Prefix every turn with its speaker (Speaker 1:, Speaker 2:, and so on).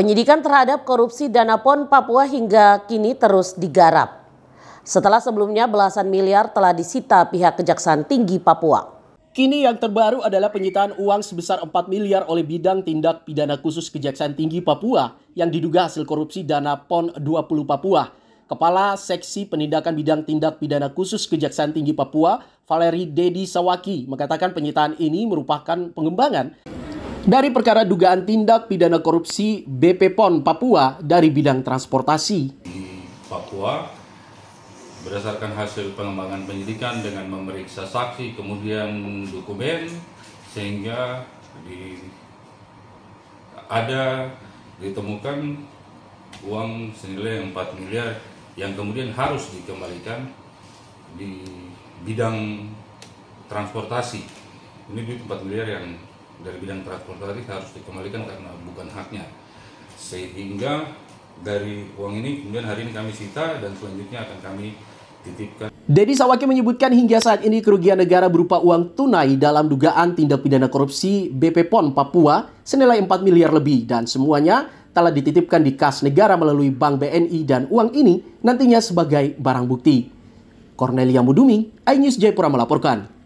Speaker 1: Penyidikan terhadap korupsi dana PON Papua hingga kini terus digarap. Setelah sebelumnya belasan miliar telah disita pihak Kejaksaan Tinggi Papua.
Speaker 2: Kini yang terbaru adalah penyitaan uang sebesar 4 miliar oleh bidang tindak pidana khusus Kejaksaan Tinggi Papua yang diduga hasil korupsi dana PON 20 Papua. Kepala Seksi Penindakan Bidang Tindak Pidana Khusus Kejaksaan Tinggi Papua, Valeri Dedi Sawaki, mengatakan penyitaan ini merupakan pengembangan dari perkara dugaan tindak pidana korupsi BP PON Papua dari bidang transportasi. Di
Speaker 3: Papua, berdasarkan hasil pengembangan penyidikan dengan memeriksa saksi, kemudian dokumen, sehingga di, ada ditemukan uang senilai 4 miliar yang kemudian harus dikembalikan di bidang transportasi. Ini duit 4 miliar yang dari bidang transportasi harus dikembalikan karena bukan haknya sehingga dari uang ini kemudian hari ini kami sita dan selanjutnya akan kami titipkan.
Speaker 2: Dedi Sawaki menyebutkan hingga saat ini kerugian negara berupa uang tunai dalam dugaan tindak pidana korupsi BP PON Papua senilai 4 miliar lebih dan semuanya telah dititipkan di kas negara melalui Bank BNI dan uang ini nantinya sebagai barang bukti. Cornelia Muduming, iNews Jayapura melaporkan.